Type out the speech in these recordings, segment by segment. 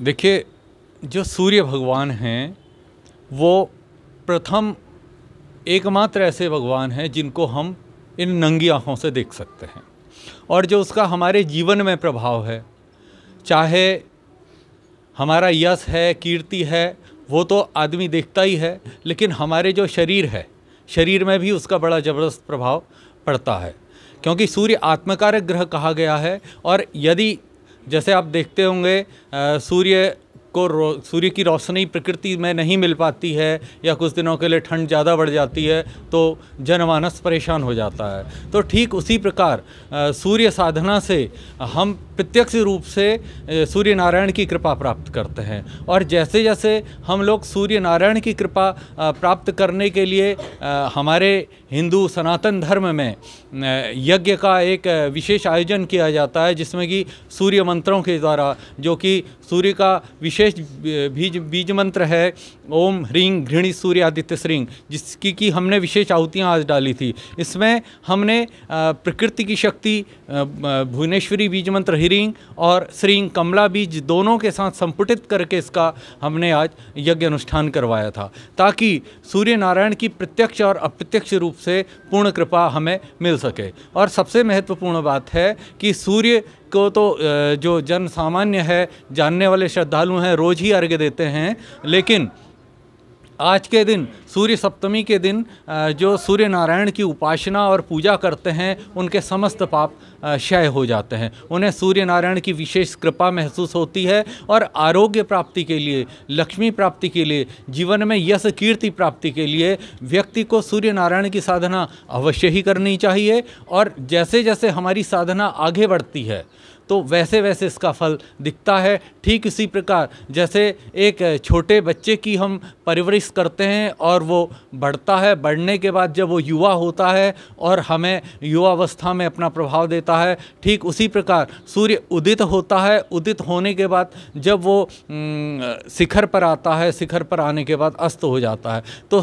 देखिए जो सूर्य भगवान हैं वो प्रथम एकमात्र ऐसे भगवान हैं जिनको हम इन नंगी आँखों से देख सकते हैं और जो उसका हमारे जीवन में प्रभाव है चाहे हमारा यश है कीर्ति है वो तो आदमी देखता ही है लेकिन हमारे जो शरीर है शरीर में भी उसका बड़ा ज़बरदस्त प्रभाव पड़ता है क्योंकि सूर्य आत्मकारक ग्रह कहा गया है और यदि जैसे आप देखते होंगे सूर्य को सूर्य की रोशनी प्रकृति में नहीं मिल पाती है या कुछ दिनों के लिए ठंड ज़्यादा बढ़ जाती है तो जनमानस परेशान हो जाता है तो ठीक उसी प्रकार सूर्य साधना से हम प्रत्यक्ष रूप से सूर्य नारायण की कृपा प्राप्त करते हैं और जैसे जैसे हम लोग सूर्य नारायण की कृपा प्राप्त करने के लिए हमारे हिंदू सनातन धर्म में यज्ञ का एक विशेष आयोजन किया जाता है जिसमें कि सूर्य मंत्रों के द्वारा जो कि सूर्य का विशेष विशेष बीज बीज मंत्र है ओम ह्रीं घृणी सूर्य आदित्य श्रीं जिसकी कि हमने विशेष आहुतियाँ आज डाली थी इसमें हमने प्रकृति की शक्ति भुवनेश्वरी बीज मंत्र हिरिंग और श्रींग कमला बीज दोनों के साथ संपुटित करके इसका हमने आज यज्ञ अनुष्ठान करवाया था ताकि सूर्य नारायण की प्रत्यक्ष और अप्रत्यक्ष रूप से पूर्ण कृपा हमें मिल सके और सबसे महत्वपूर्ण बात है कि सूर्य को तो जो जन सामान्य है जानने वाले श्रद्धालु हैं रोज़ ही अर्घ्य देते हैं लेकिन आज के दिन सूर्य सप्तमी के दिन जो सूर्य नारायण की उपासना और पूजा करते हैं उनके समस्त पाप क्षय हो जाते हैं उन्हें सूर्य नारायण की विशेष कृपा महसूस होती है और आरोग्य प्राप्ति के लिए लक्ष्मी प्राप्ति के लिए जीवन में यश कीर्ति प्राप्ति के लिए व्यक्ति को सूर्य नारायण की साधना अवश्य ही करनी चाहिए और जैसे जैसे हमारी साधना आगे बढ़ती है तो वैसे वैसे इसका फल दिखता है ठीक इसी प्रकार जैसे एक छोटे बच्चे की हम परवरिश करते हैं और वो बढ़ता है बढ़ने के बाद जब वो युवा होता है और हमें युवावस्था में अपना प्रभाव देता है ठीक उसी प्रकार सूर्य उदित होता है उदित होने के बाद जब वो शिखर पर आता है शिखर पर आने के बाद अस्त हो जाता है तो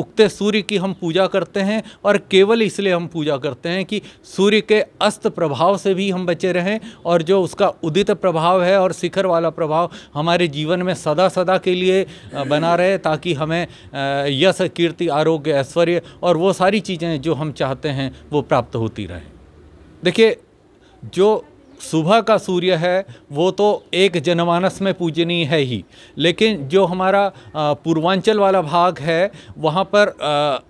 उगते सूर्य की हम पूजा करते हैं और केवल इसलिए हम पूजा करते हैं कि सूर्य के अस्त प्रभाव से भी हम बचे रहें और जो उसका उदित प्रभाव है और शिखर वाला प्रभाव हमारे जीवन में सदा सदा के लिए बना रहे ताकि कि हमें यश कीर्ति आरोग्य ऐश्वर्य और वो सारी चीज़ें जो हम चाहते हैं वो प्राप्त होती रहें देखिए जो सुबह का सूर्य है वो तो एक जनमानस में पूजनीय है ही लेकिन जो हमारा पूर्वांचल वाला भाग है वहाँ पर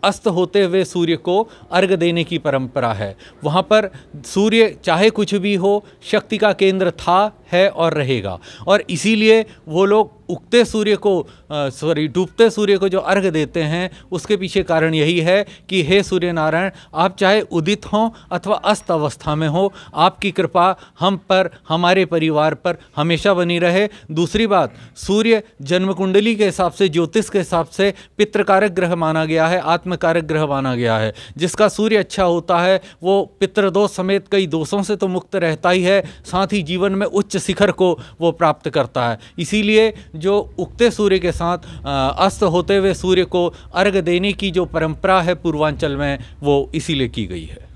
अस्त होते हुए सूर्य को अर्घ देने की परंपरा है वहाँ पर सूर्य चाहे कुछ भी हो शक्ति का केंद्र था है और रहेगा और इसीलिए वो लोग उगते सूर्य को सॉरी डूबते सूर्य को जो अर्घ देते हैं उसके पीछे कारण यही है कि हे सूर्य नारायण आप चाहे उदित हों अथवा अस्त अवस्था में हो आपकी कृपा हम पर हमारे परिवार पर हमेशा बनी रहे दूसरी बात सूर्य जन्म कुंडली के हिसाब से ज्योतिष के हिसाब से पितृकारक ग्रह माना गया है आत्मकारक ग्रह माना गया है जिसका सूर्य अच्छा होता है वो पितृदोष समेत कई दोषों से तो मुक्त रहता ही है साथ ही जीवन में उच्च शिखर को वो प्राप्त करता है इसीलिए जो उगते सूर्य के साथ अस्त होते हुए सूर्य को अर्घ देने की जो परंपरा है पूर्वांचल में वो इसीलिए की गई है